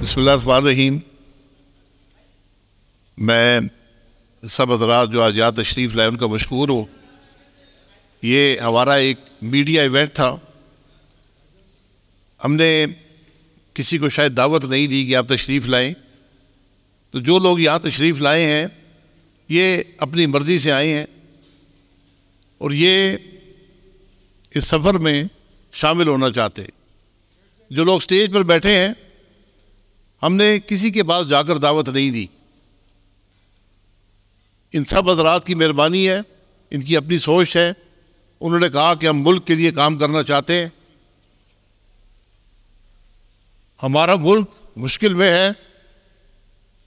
बसमीम मैं सब हजरात जो आज याद तशरीफ़ लाए उनका मशहूर हूँ ये हमारा एक मीडिया इवेंट था हमने किसी को शायद दावत नहीं दी कि आप तशरीफ़ लाएं तो जो लोग यहाँ तशरीफ़ लाए हैं ये अपनी मर्ज़ी से आए हैं और ये इस सफ़र में शामिल होना चाहते जो लोग स्टेज पर बैठे हैं हमने किसी के पास जाकर दावत नहीं दी इन सब हजरात की मेहरबानी है इनकी अपनी सोच है उन्होंने कहा कि हम मुल्क के लिए काम करना चाहते हैं हमारा मुल्क मुश्किल में है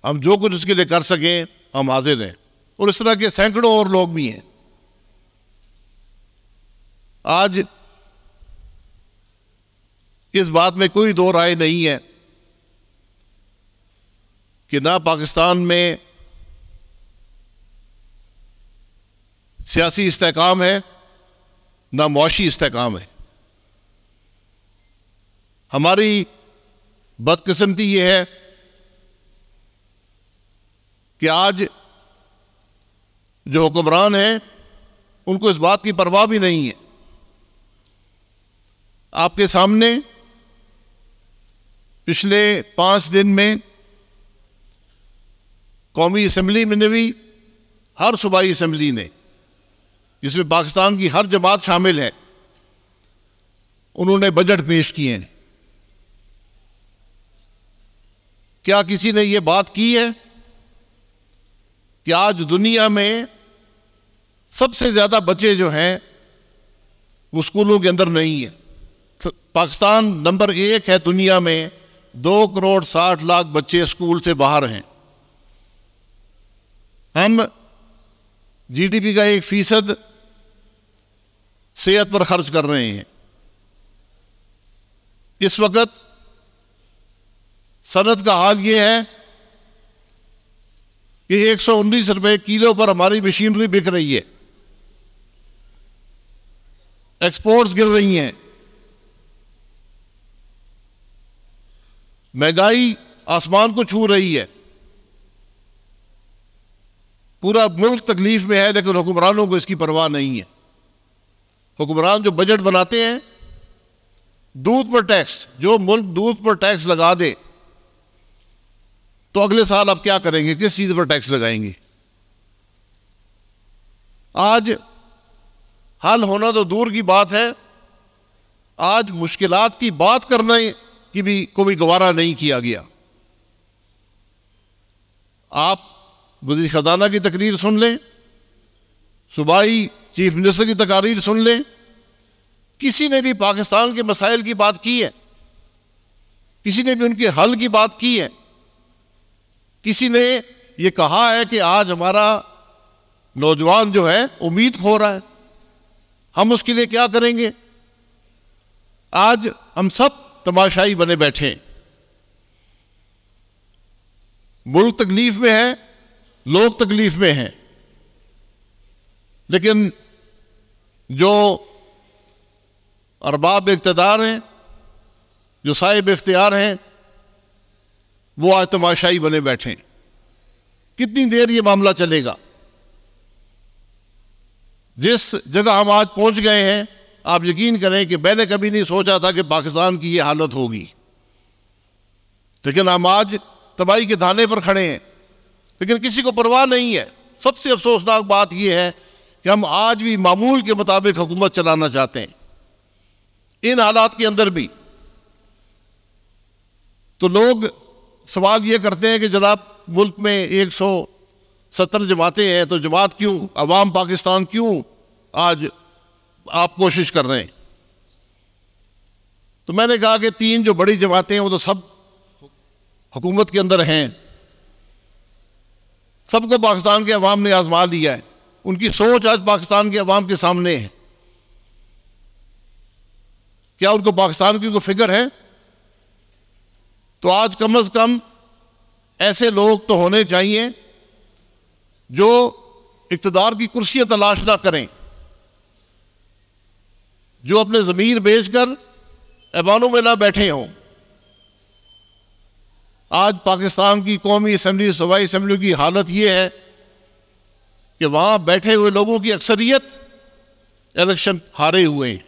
हम जो कुछ उसके लिए कर सकें हम हाजिर हैं और इस तरह के सैकड़ों और लोग भी हैं आज इस बात में कोई दो राय नहीं है कि ना पाकिस्तान में सियासी इस्तेकाम है ना मुशी इस्तेकाम है हमारी बदकस्मती ये है कि आज जो हुक्मरान हैं उनको इस बात की परवाह भी नहीं है आपके सामने पिछले पांच दिन में कौमी असम्बली में भी हर सूबाई असम्बली ने जिसमें पाकिस्तान की हर जमात शामिल है उन्होंने बजट पेश किए हैं क्या किसी ने ये बात की है कि आज दुनिया में सबसे ज़्यादा बच्चे जो हैं वो स्कूलों के अंदर नहीं है पाकिस्तान नंबर एक है दुनिया में दो करोड़ साठ लाख बच्चे स्कूल से बाहर हैं हम जीडीपी का एक फीसद सेहत पर खर्च कर रहे हैं इस वक्त सनत का हाल यह है कि एक सौ उन्नीस रुपये किलो पर हमारी मशीनरी बिक रही है एक्सपोर्ट्स गिर रही हैं महंगाई आसमान को छू रही है पूरा मुल्क तकलीफ में है लेकिन हुक्मरानों को इसकी परवाह नहीं है हुक्मरान जो बजट बनाते हैं दूध पर टैक्स जो मुल्क दूध पर टैक्स लगा दे तो अगले साल आप क्या करेंगे किस चीज़ पर टैक्स लगाएंगे आज हल होना तो दूर की बात है आज मुश्किल की बात करने की भी को भी गवारा नहीं किया गया आप वजी ख़जाना की तकरीर सुन लें सूबाई चीफ मिनिस्टर की तकारीर सुन लें किसी ने भी पाकिस्तान के मसाइल की बात की है किसी ने भी उनके हल की बात की है किसी ने ये कहा है कि आज हमारा नौजवान जो है उम्मीद खो रहा है हम उसके लिए क्या करेंगे आज हम सब तमाशाई बने बैठे हैं मुल्क तकलीफ में है लोग तकलीफ में हैं लेकिन जो अरबाब इकतदार हैं जो साहिब इख्तियार हैं वो आज तमाशाई बने बैठे कितनी देर ये मामला चलेगा जिस जगह हम आज पहुंच गए हैं आप यकीन करें कि मैंने कभी नहीं सोचा था कि पाकिस्तान की ये हालत होगी लेकिन हम आज तबाही के धाने पर खड़े हैं लेकिन किसी को परवाह नहीं है सबसे अफसोसनाक बात यह है कि हम आज भी मामूल के मुताबिक हुकूमत चलाना चाहते हैं इन हालात के अंदर भी तो लोग सवाल ये करते हैं कि जनाब मुल्क में एक सौ सत्तर जमातें हैं तो जमात क्यों अवाम पाकिस्तान क्यों आज आप कोशिश कर रहे हैं तो मैंने कहा कि तीन जो बड़ी जमातें हैं वो तो सब हुकूमत के अंदर हैं सबको पाकिस्तान के अवाम ने आजमा लिया है उनकी सोच आज पाकिस्तान के अवाम के सामने है क्या उनको पाकिस्तान की कोई फिक्र है तो आज कम अज़ कम ऐसे लोग तो होने चाहिए जो इकतदार की कुर्सियाँ तलाश ना करें जो अपने ज़मीर बेच कर ऐबानों में ना बैठे हों आज पाकिस्तान की कौमी असम्बली सूबाई असम्बली की हालत ये है कि वहाँ बैठे हुए लोगों की अक्सरियत इलेक्शन हारे हुए हैं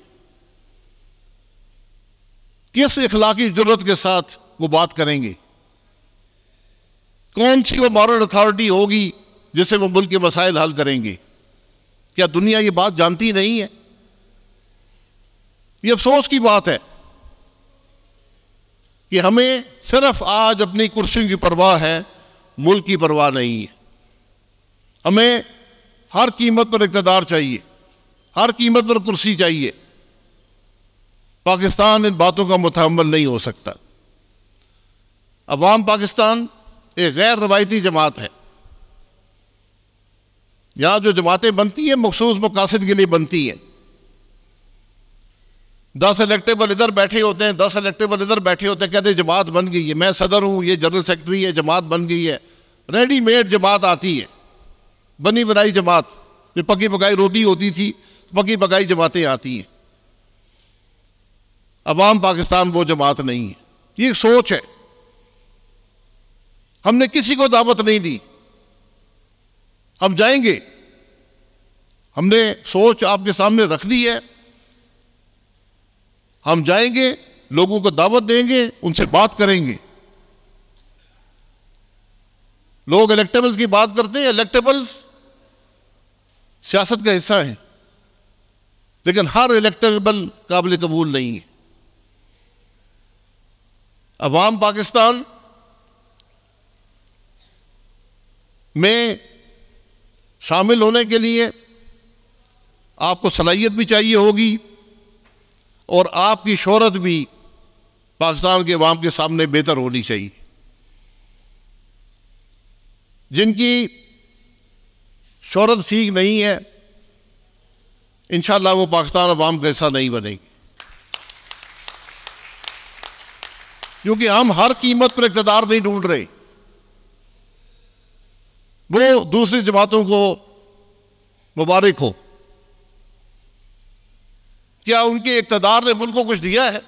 किस इखलाकी जरूरत के साथ वो बात करेंगे कौन सी वो मॉरल अथॉरिटी होगी जिससे वो मुल्क के मसाइल हल करेंगे क्या दुनिया ये बात जानती नहीं है ये अफसोस की बात है कि हमें सिर्फ आज अपनी कुर्सियों की परवाह है मुल्क की परवाह नहीं है हमें हर कीमत पर इकतदार चाहिए हर कीमत पर कुर्सी चाहिए पाकिस्तान इन बातों का मुतमल नहीं हो सकता अवाम पाकिस्तान एक गैर रवायती जमात है यहाँ जो जमातें बनती हैं मखसूस मकासद के लिए बनती हैं दस इलेक्टेबल इधर बैठे होते हैं दस इलेक्टेबल इधर बैठे होते हैं कहते हैं जमात बन गई है मैं सदर हूँ ये जनरल सेक्रेटरी है जमात बन गई है रेडीमेड जमात आती है बनी बनाई जमात जो पकी पकाई रोटी होती थी पकी पकाई जमातें आती हैं अवाम पाकिस्तान वो जमात नहीं है ये सोच है हमने किसी को दावत नहीं दी हम जाएंगे हमने सोच आपके सामने रख दी है हम जाएंगे लोगों को दावत देंगे उनसे बात करेंगे लोग इलेक्टेबल्स की बात करते हैं इलेक्टेबल्स सियासत का हिस्सा है लेकिन हर इलेक्टेबल काबिल कबूल नहीं है अवाम पाकिस्तान में शामिल होने के लिए आपको सलाहियत भी चाहिए होगी और आपकी शहरत भी पाकिस्तान के अवाम के सामने बेहतर होनी चाहिए जिनकी शहरत ठीक नहीं है इन वो पाकिस्तान अवाम का हिस्सा नहीं बनेगी क्योंकि हम हर कीमत पर इकतदार नहीं ढूंढ रहे वो दूसरी जमातों को मुबारक हो क्या उनके इकतदार ने मुल्क को कुछ दिया है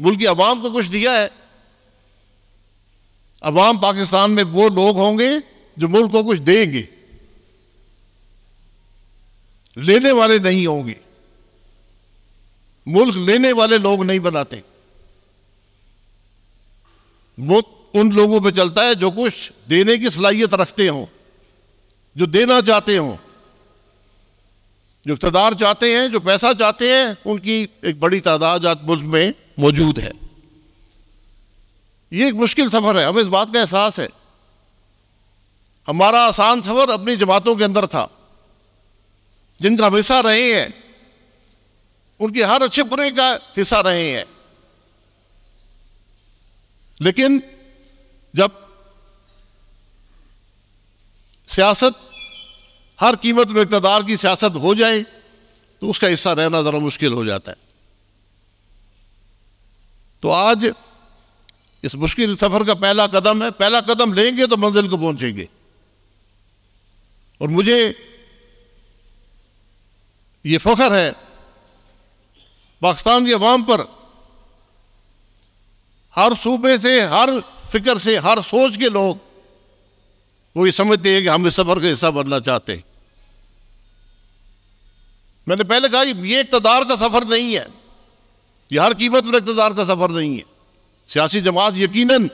मुल्क की आवाम को कुछ दिया है अवाम पाकिस्तान में वो लोग होंगे जो मुल्क को कुछ देंगे लेने वाले नहीं होंगे मुल्क लेने वाले लोग नहीं बनाते वो उन लोगों पे चलता है जो कुछ देने की सलाहियत रखते हों जो देना चाहते हों जो इकतदार चाहते हैं जो पैसा चाहते हैं उनकी एक बड़ी तादाद आज मुल्क में मौजूद है ये एक मुश्किल सफ़र है हमें इस बात का एहसास है हमारा आसान सफ़र अपनी जमातों के अंदर था जिनका हम हिस्सा रहे हैं उनके हर अच्छे बुरे का हिस्सा रहे हैं लेकिन जब सियासत हर कीमत में इकतदार की सियासत हो जाए तो उसका हिस्सा रहना ज़रा मुश्किल हो जाता है तो आज इस मुश्किल सफ़र का पहला कदम है पहला कदम लेंगे तो मंजिल को पहुंचेंगे और मुझे ये फ़ख्र है पाकिस्तान के अवाम पर हर सूबे से हर फिक्र से हर सोच के लोग वो ये समझते हैं कि हम इस सफ़र का हिस्सा बनना चाहते हैं मैंने पहले कहा ये इकतदार का सफ़र नहीं है ये हर कीमत पर इकतदार का सफ़र नहीं है सियासी जमात यकीन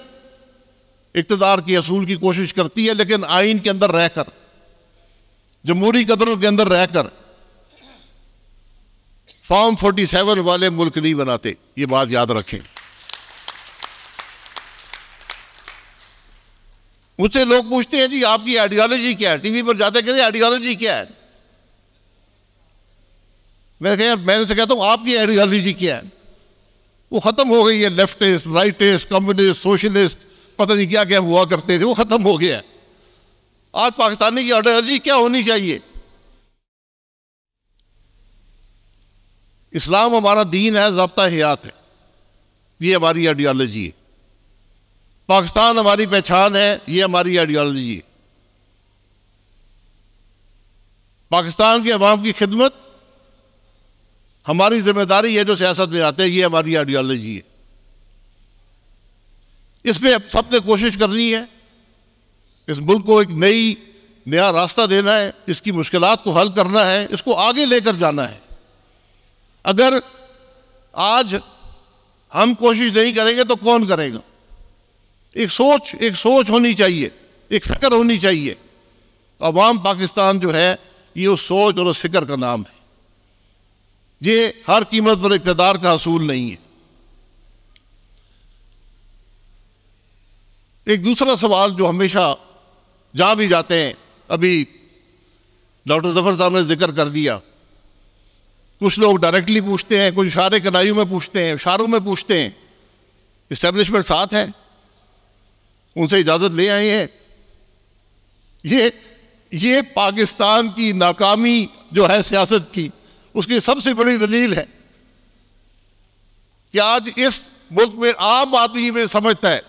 इकतदार की असूल की कोशिश करती है लेकिन आइन के अंदर रहकर जमहूरी कदरों के अंदर रहकर फॉर्म 47 वाले मुल्क नहीं बनाते ये बात याद रखें मुझसे लोग पूछते हैं जी आपकी आइडियोलॉजी क्या है टीवी पर जाते कहते आइडियोलॉजी क्या है मैं कह मैं उनसे कहता हूँ आपकी आइडियोलॉजी क्या है वो ख़त्म हो गई है लेफ्टिस्ट राइटिस्ट कम्युनिस्ट सोशलिस्ट पता नहीं क्या क्या हुआ करते थे वो ख़त्म हो गया है आज पाकिस्तानी की आइडियोलॉजी क्या होनी चाहिए इस्लाम हमारा दीन है जबता हयात है ये हमारी आइडियोलॉजी है पाकिस्तान हमारी पहचान है ये हमारी आइडियोलॉजी है पाकिस्तान के अवाम की खिदमत हमारी जिम्मेदारी है जो सियासत में आते हैं ये हमारी आइडियोलॉजी है इसमें सबने अब कोशिश करनी है इस मुल्क को एक नई नया रास्ता देना है इसकी मुश्किल को हल करना है इसको आगे लेकर जाना है अगर आज हम कोशिश नहीं करेंगे तो कौन करेगा एक सोच एक सोच होनी चाहिए एक फिक्र होनी चाहिए अवाम पाकिस्तान जो है ये उस सोच और उस फिक्र का नाम है ये हर कीमत पर इकतदार का असूल नहीं है एक दूसरा सवाल जो हमेशा जा भी जाते हैं अभी डॉक्टर जफर साहब ने जिक्र कर दिया कुछ लोग डायरेक्टली पूछते हैं कुछ इशारे कनाइयों में पूछते हैं इशारों में पूछते हैं इस्टेब्लिशमेंट साथ हैं उनसे इजाज़त ले आए हैं ये ये पाकिस्तान की नाकामी जो है सियासत की उसकी सबसे बड़ी दलील है कि आज इस मुल्क में आम आदमी में समझता है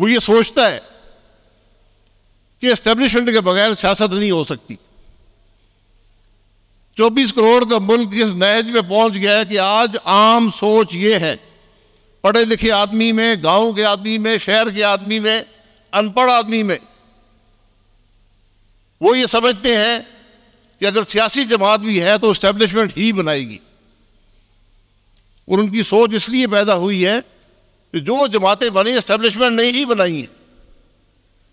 वो ये सोचता है कि एस्टेब्लिशमेंट के बगैर सियासत नहीं हो सकती 24 करोड़ का मुल्क जिस नैज में पहुंच गया है कि आज आम सोच ये है पढ़े लिखे आदमी में गांव के आदमी में शहर के आदमी में अनपढ़ आदमी में वो ये समझते हैं कि अगर सियासी जमात भी है तो इस्टेब्लिशमेंट ही बनाएगी और उनकी सोच इसलिए पैदा हुई है कि जो जमातें बनी इस्टेब्लिशमेंट ने ही बनाई हैं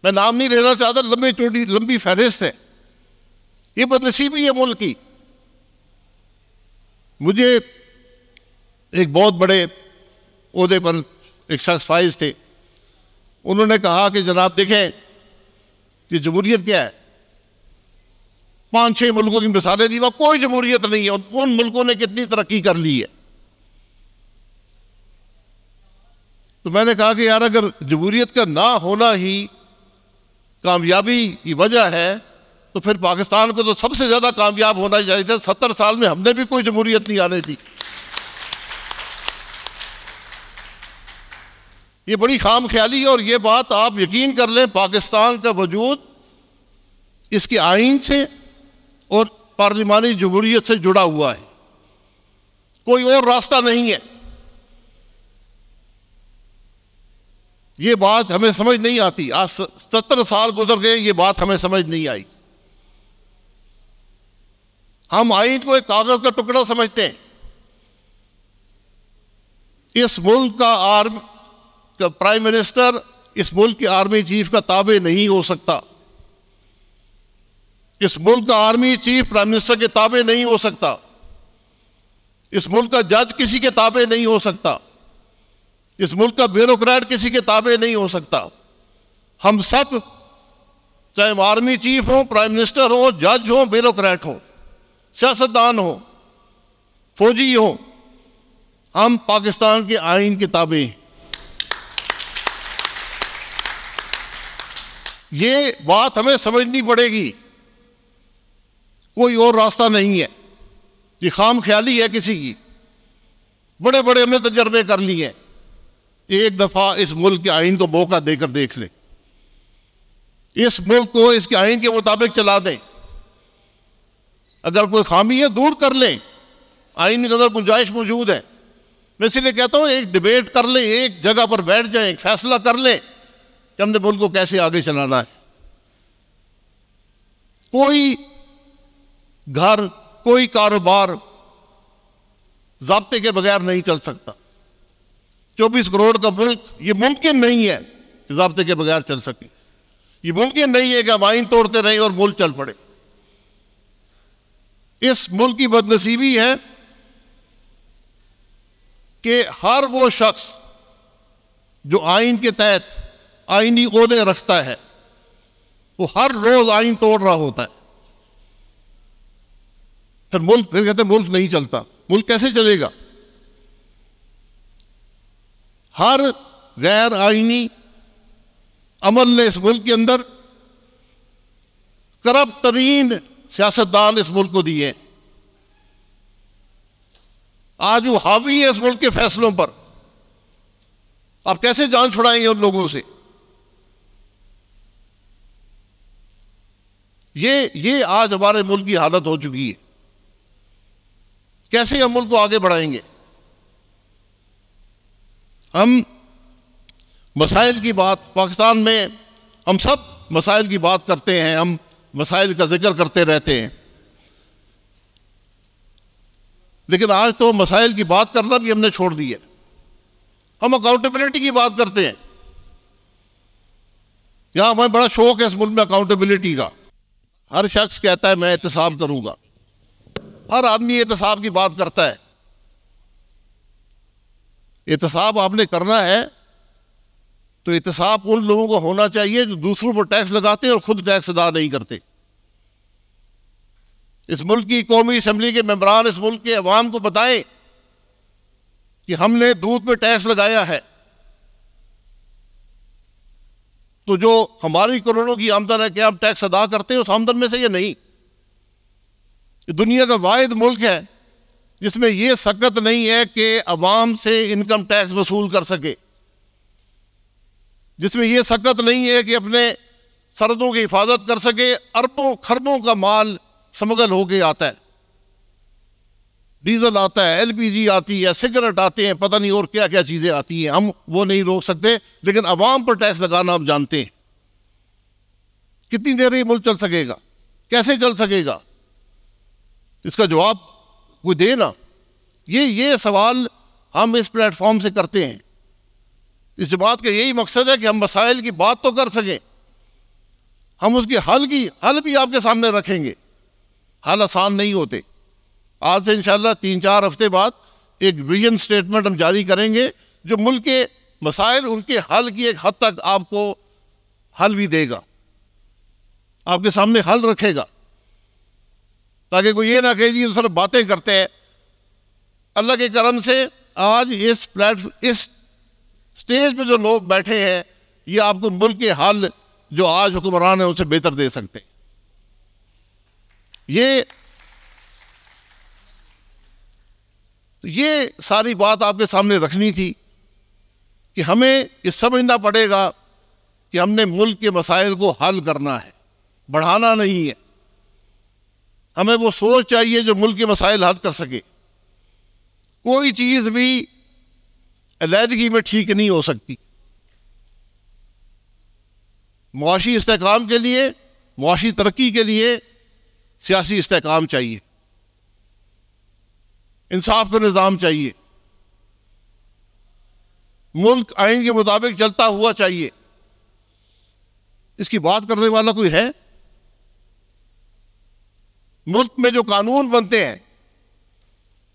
मैं नाम नहीं लेना चाहता लंबी चोटी लंबी फहरिस्त है ये बदनसीबी है मुल्क की मुझे एक बहुत बड़े अहदे पर एक शख्स फाइज थे उन्होंने कहा कि जनाब देखें कि जमहूरियत क्या है पाँच छः मुल्कों की मिसालें दी वह कोई जमहूरियत नहीं है उन मुल्कों ने कितनी तरक्की कर ली है तो मैंने कहा कि यार अगर जमहूरियत का ना होना ही कामयाबी की वजह है तो फिर पाकिस्तान को तो सबसे ज़्यादा कामयाब होना चाहिए था सत्तर साल में हमने भी कोई जमहूरियत नहीं आने दी ये बड़ी खाम ख्याली है और ये बात आप यकीन कर लें पाकिस्तान का वजूद इसके आइन से और पार्लिमानी जमहूरीत से जुड़ा हुआ है कोई और रास्ता नहीं है ये बात हमें समझ नहीं आती आज सत्तर साल गुजर गए ये बात हमें समझ नहीं आई हम आइन को एक कागज का टुकड़ा समझते हैं इस मुल्क का आर्म कि प्राइम मिनिस्टर इस मुल्क के आर्मी चीफ का ताबे नहीं हो सकता इस मुल्क का आर्मी चीफ प्राइम मिनिस्टर के ताबे नहीं हो सकता इस मुल्क का जज किसी के ताबे नहीं हो सकता इस मुल्क का ब्यूरोक्रेट किसी के ताबे नहीं हो सकता हम सब चाहे हम आर्मी चीफ हों प्राइम मिनिस्टर हो जज हों ब्यूरोक्रेट हों सियासतदान हो फौजी हो हम पाकिस्तान के आइन के ताबे हैं ये बात हमें समझनी पड़ेगी कोई और रास्ता नहीं है ये खाम ख्याली है किसी की बड़े बड़े हमने तजर्बे कर लिए एक दफ़ा इस मुल्क के आइन को मौका देकर देख लें इस मुल्क को इसके आइन के मुताबिक चला दें अगर कोई खामी है दूर कर लें आइन की अगर गुंजाइश मौजूद है मैं इसीलिए कहता हूं एक डिबेट कर लें एक जगह पर बैठ जाएं एक फैसला कर लें कि हमने मुल्क को कैसे आगे चलाना है कोई घर कोई कारोबार जबते के बगैर नहीं चल सकता चौबीस करोड़ का मुल्क ये मुमकिन नहीं है कि जबते के बगैर चल सके ये मुमकिन नहीं है कि हम आइन तोड़ते रहें और मुल्क चल पड़े इस मुल्क की बदनसीबी है कि हर वो शख्स जो आइन के तहत आईनी ओदे रखता है वो हर रोज आइन तोड़ रहा होता है फिर मुल्क फिर कहते मुल्क नहीं चलता मुल्क कैसे चलेगा हर गैर आईनी अमल ने इस मुल्क के अंदर करप तरीन सियासतदान इस मुल्क को दिए आज वो हावी है इस मुल्क के फैसलों पर आप कैसे जान छुड़ाएंगे उन लोगों से ये ये आज हमारे मुल्क की हालत हो चुकी है कैसे हम मुल्क को आगे बढ़ाएंगे हम मसाइल की बात पाकिस्तान में हम सब मसाइल की बात करते हैं हम मसाइल का जिक्र करते रहते हैं लेकिन आज तो मसाइल की बात करना भी हमने छोड़ दी है हम अकाउंटेबिलिटी की बात करते हैं यहाँ हमें बड़ा शौक है इस मुल्क में अकाउंटेबिलिटी का हर शख्स कहता है मैं एहतसाब करूंगा हर आदमी एहतसाब की बात करता है एहतसाब आपने करना है तो एहतसाब उन लोगों को होना चाहिए जो दूसरों पर टैक्स लगाते हैं और ख़ुद टैक्स अदा नहीं करते इस मुल्क की कौमी असम्बली के मेम्बरान इस मुल्क के अवाम को बताएं कि हमने दूध पर टैक्स लगाया है तो जो हमारी करोड़ों की आमदन है क्या हम टैक्स अदा करते हैं उस आमदन में से या नहीं दुनिया का वाद मुल्क है जिसमें यह सकत नहीं है कि अवाम से इनकम टैक्स वसूल कर सके जिसमें यह सकत नहीं है कि अपने सरदों की हिफाजत कर सके अरबों खरबों का माल स्मगल होके आता है डीजल आता है एलपीजी आती है सिगरेट आते हैं पता नहीं और क्या क्या चीज़ें आती हैं हम वो नहीं रोक सकते लेकिन आवाम पर टैक्स लगाना आप जानते हैं कितनी देर ये मुल्क चल सकेगा कैसे चल सकेगा इसका जवाब कोई दे ना ये ये सवाल हम इस प्लेटफॉर्म से करते हैं इस बात का यही मकसद है कि हम मसाइल की बात तो कर सकें हम उसके हल की हल भी आपके सामने रखेंगे हल आसान नहीं होते आज से इन तीन चार हफ्ते बाद एक विजन स्टेटमेंट हम जारी करेंगे जो मुल्क के मसाइल उनके हल की एक हद तक आपको हल भी देगा आपके सामने हल रखेगा ताकि कोई ये ना कहे जी सर बातें करते हैं अल्लाह के करम से आज इस प्लेटफॉर्म इस स्टेज पे जो लोग बैठे हैं ये आपको मुल्क के हल जो आज हुक्मरान है उनसे बेहतर दे सकते हैं ये तो ये सारी बात आपके सामने रखनी थी कि हमें ये समझना पड़ेगा कि हमने मुल्क के मसाइल को हल करना है बढ़ाना नहीं है हमें वो सोच चाहिए जो मुल्क के मसाइल हल कर सके कोई चीज़ भी अलहदगी में ठीक नहीं हो सकती मुआशी इसकाम के लिए मुआशी तरक्की के लिए सियासी इसकाम चाहिए इंसाफ का निज़ाम चाहिए मुल्क आइन के मुताबिक चलता हुआ चाहिए इसकी बात करने वाला कोई है मुल्क में जो कानून बनते हैं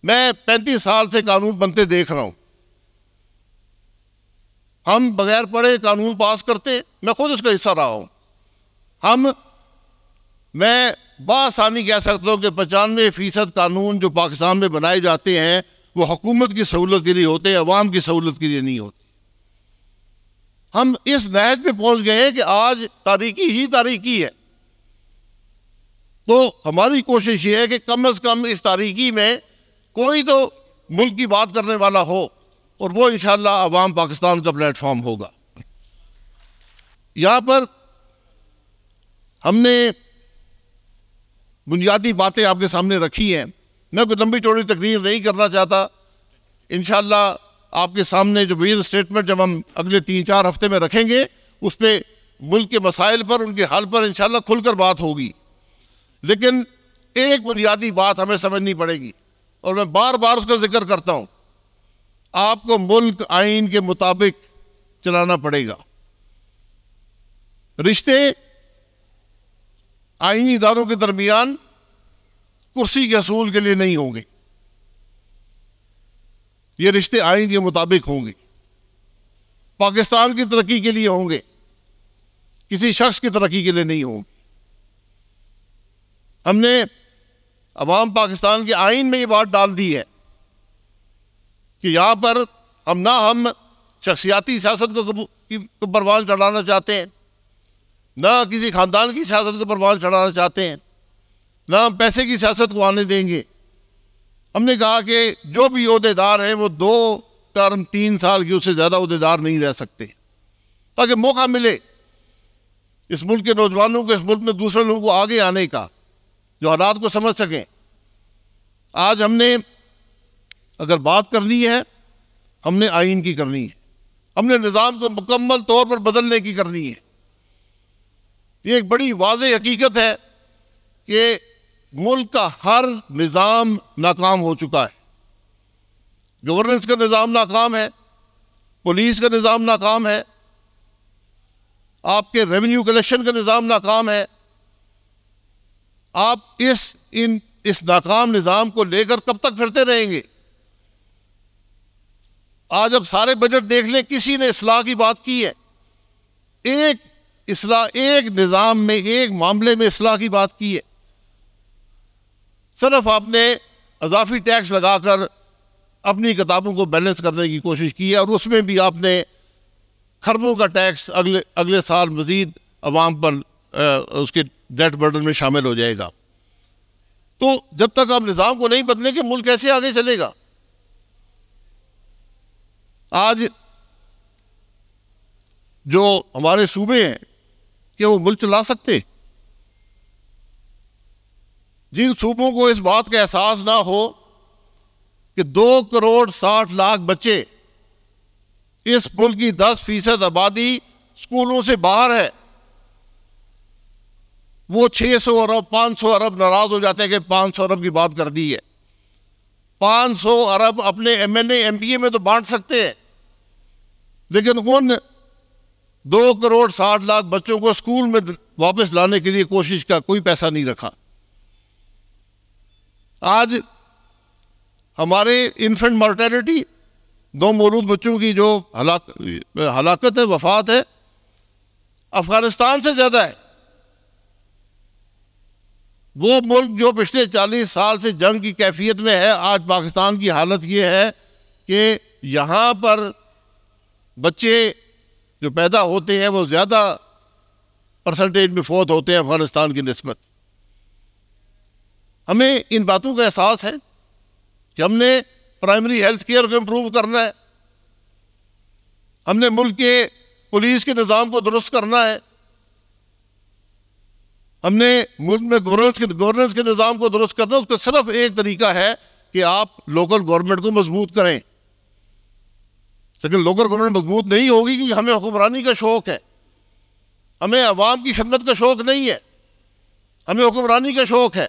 मैं पैंतीस साल से कानून बनते देख रहा हूं हम बगैर पढ़े कानून पास करते मैं खुद उसका हिस्सा रहा हूं हम मैं बासानी कह सकता हूँ कि पचानवे फ़ीसद कानून जो पाकिस्तान में बनाए जाते हैं वो हकूमत की सहूलत के लिए होते हैं अवाम की सहूलत के लिए नहीं होते हम इस नहज पे पहुंच गए हैं कि आज तारीखी ही तारीखी है तो हमारी कोशिश ये है कि कम अज कम इस तारीखी में कोई तो मुल्क की बात करने वाला हो और वो इन अवाम पाकिस्तान का प्लेटफॉर्म होगा यहाँ पर हमने बुनियादी बातें आपके सामने रखी हैं मैं कोई लंबी चौड़ी तकरीर नहीं करना चाहता इन आपके सामने जो विजन स्टेटमेंट जब हम अगले तीन चार हफ्ते में रखेंगे उस पर मुल्क के मसाइल पर उनके हाल पर इन खुलकर बात होगी लेकिन एक बुनियादी बात हमें समझनी पड़ेगी और मैं बार बार उसका जिक्र करता हूँ आपको मुल्क आइन के मुताबिक चलाना पड़ेगा रिश्ते आइनी इदारों के दरमियान कुर्सी के असूल के लिए नहीं होंगे ये रिश्ते आइन के मुताबिक होंगे पाकिस्तान की तरक्की के लिए होंगे किसी शख्स की तरक्की के लिए नहीं होंगे हमने अवाम पाकिस्तान के आइन में ये बात डाल दी है कि यहाँ पर हम ना हम शख्सियाती सियासत को, को परवान चढ़ाना चाहते हैं ना किसी ख़ानदान की सियासत को परवान चढ़ाना चाहते हैं ना हम पैसे की सियासत को आने देंगे हमने कहा कि जो भी अहदेदार हैं वो दो टर्म तीन साल की उससे ज़्यादा अहदेदार नहीं रह सकते ताकि मौका मिले इस मुल्क के नौजवानों को इस मुल्क में दूसरे लोगों को आगे आने का जो हालात को समझ सकें आज हमने अगर बात करनी है हमने आइन की करनी है हमने निज़ाम को मुकम्मल तौर पर बदलने की करनी है ये एक बड़ी वाज हकीकत है कि मुल्क का हर निज़ाम नाकाम हो चुका है गवर्नेंस का निज़ाम नाकाम है पुलिस का निज़ाम नाकाम है आपके रेवेन्यू कलेक्शन का निज़ाम नाकाम है आप इस इन इस नाकाम निज़ाम को लेकर कब तक फिरते रहेंगे आज अब सारे बजट देख लें किसी ने इसलाह की बात की है एक इसलाह एक निज़ाम में एक मामले में इसलाह की बात की है सिर्फ आपने अजाफी टैक्स लगाकर अपनी किताबों को बैलेंस करने की कोशिश की है और उसमें भी आपने खरबों का टैक्स अगले अगले साल मज़ीद अवाम पर आ, उसके डेट बर्डन में शामिल हो जाएगा तो जब तक आप निज़ाम को नहीं बदलेंगे मुल्क कैसे आगे चलेगा आज जो हमारे सूबे हैं क्या वो मुल्क चला सकते जिन सूबों को इस बात का एहसास ना हो कि दो करोड़ साठ लाख बच्चे इस मुल्क की दस फीसद आबादी स्कूलों से बाहर है वो 600 अरब 500 अरब नाराज हो जाते हैं कि 500 अरब की बात कर दी है 500 अरब अपने M N M P A में तो बांट सकते हैं लेकिन उन दो करोड़ साठ लाख बच्चों को स्कूल में वापस लाने के लिए कोशिश का कोई पैसा नहीं रखा आज हमारे इन्फेंट मॉर्टेलिटी दो मौलूद बच्चों की जो हलाक हलाकत है वफात है अफ़गानिस्तान से ज़्यादा है वो मुल्क जो पिछले 40 साल से जंग की कैफियत में है आज पाकिस्तान की हालत ये है कि यहाँ पर बच्चे जो पैदा होते हैं वो ज़्यादा परसेंटेज में फौत होते हैं अफ़गानिस्तान की नस्बत हमें इन बातों का एहसास है कि हमने प्राइमरी हेल्थ केयर को इम्प्रूव करना है हमने मुल्क के पुलिस के निज़ाम को दुरुस्त करना है हमने मुल्क में गवर्नेंस के गवर्नेंस के निज़ाम को दुरुस्त करना है उसका सिर्फ एक तरीका है कि आप लोकल गवर्नमेंट को मजबूत करें लेकिन लोकल गवर्नमेंट मजबूत नहीं होगी क्योंकि हमें हुक्मरानी का शौक़ है हमें अवाम की खदमत का शौक़ नहीं है हमें हुक्मरानी का शौक़ है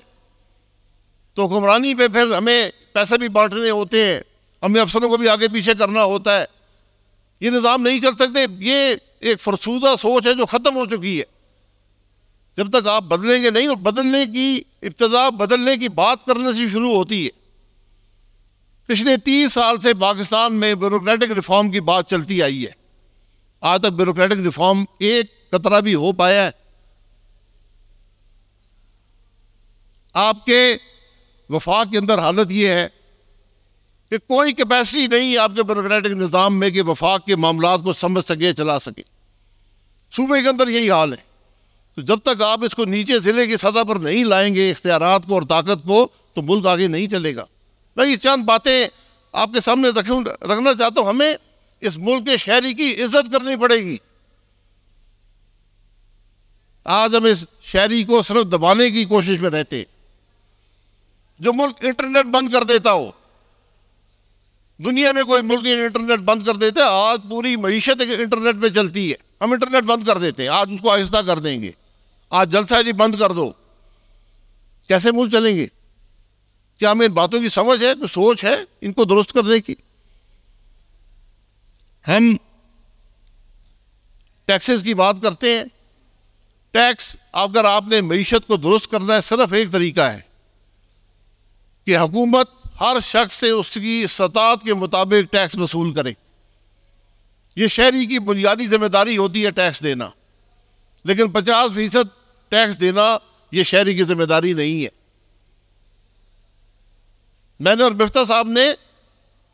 तो हुक्मरानी पे फिर हमें पैसे भी बांटने होते हैं हमें अफसरों को भी आगे पीछे करना होता है ये निज़ाम नहीं चल सकते ये एक फरसूदा सोच है जो ख़त्म हो चुकी है जब तक आप बदलेंगे नहीं और बदलने की इब्तदा बदलने की बात करने से शुरू होती है पिछले तीस साल से पाकिस्तान में ब्यूरोक्रेटिक रिफॉर्म की बात चलती आई है आज तक ब्यूरोक्रेटिक रिफॉर्म एक कतरा भी हो पाया है आपके वफाक के अंदर हालत यह है कि कोई कैपेसिटी नहीं आपके ब्यूरोक्रेटिक निज़ाम में कि वफाक के मामला को समझ सके चला सके सूबे के अंदर यही हाल है तो जब तक आप इसको नीचे ज़िले की सतह पर नहीं लाएंगे इख्तियार को और ताकत को तो मुल्क आगे नहीं चलेगा मैं ये चंद बातें आपके सामने रखूँ रखना चाहता हूँ हमें इस मुल्क के शहरी की इज्जत करनी पड़ेगी आज हम इस शहरी को सिर्फ दबाने की कोशिश में रहते जो मुल्क इंटरनेट बंद कर देता हो दुनिया में कोई मुल्क इंटरनेट बंद कर है आज पूरी मीशत इंटरनेट पे चलती है हम इंटरनेट बंद कर देते हैं आज उसको आहिस्ता कर देंगे आज जलसा जी बंद कर दो कैसे मुल्क चलेंगे क्या हमें इन बातों की समझ है तो सोच है इनको दुरुस्त करने की हम टैक्सेस की बात करते हैं टैक्स अगर आपने मीशत को दुरुस्त करना है सिर्फ एक तरीका है कि हुकूमत हर शख्स से उसकी सतात के मुताबिक टैक्स वसूल करे ये शहरी की बुनियादी जिम्मेदारी होती है टैक्स देना लेकिन 50 फीसद टैक्स देना ये शहरी की जिम्मेदारी नहीं है मैंने और मिफ्ता साहब ने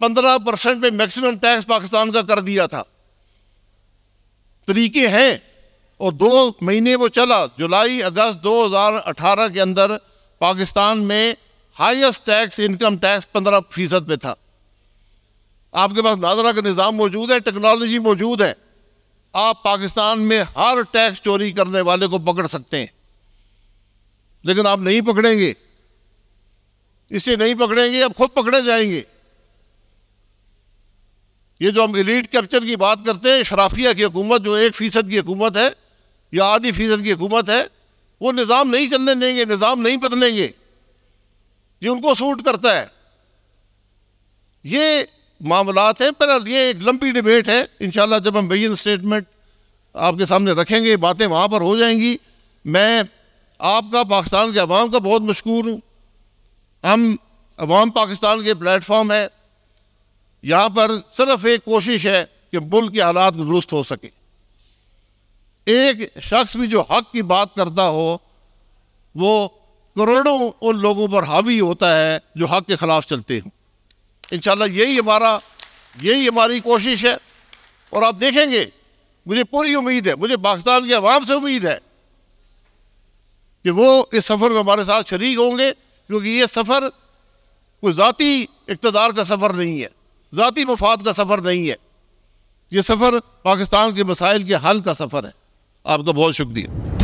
पंद्रह परसेंट पे मैक्सिमम टैक्स पाकिस्तान का कर दिया था तरीके हैं और दो महीने वो चला जुलाई अगस्त 2018 के अंदर पाकिस्तान में हाईएस्ट टैक्स इनकम टैक्स पंद्रह फीसद पे था आपके पास नादरा का निज़ाम मौजूद है टेक्नोलॉजी मौजूद है आप पाकिस्तान में हर टैक्स चोरी करने वाले को पकड़ सकते हैं लेकिन आप नहीं पकड़ेंगे इसे नहीं पकड़ेंगे अब खुद पकड़े जाएंगे ये जो हम इलीट कैप्चर की बात करते हैं शराफिया की हुकूमत जो एक फ़ीसद की हुकूमत है या आधी फ़ीसद की हुकूमत है वो निज़ाम नहीं चलने देंगे निज़ाम नहीं बदलेंगे ये उनको सूट करता है ये मामला हैं पर ये एक लंबी डिबेट है इन जब हम बेन स्टेटमेंट आपके सामने रखेंगे बातें वहाँ पर हो जाएंगी मैं आपका पाकिस्तान के अवाम का बहुत मशहूर हूँ हम अवाम पाकिस्तान के प्लेटफॉर्म है यहाँ पर सिर्फ एक कोशिश है कि मुल्क के हालात दुरुस्त हो सके एक शख्स भी जो हक की बात करता हो वो करोड़ों उन लोगों पर हावी होता है जो हक के ख़िलाफ़ चलते हों इन यही हमारा यही हमारी कोशिश है और आप देखेंगे मुझे पूरी उम्मीद है मुझे पाकिस्तान के अवाम से उम्मीद है कि वो इस सफ़र में हमारे साथ शरीक होंगे क्योंकि ये सफ़र कोई ज़ाती इकतदार का सफ़र नहीं है ज़ाती मफाद का सफ़र नहीं है ये सफ़र पाकिस्तान के मसाइल के हल का सफ़र है आपका तो बहुत शुक्रिया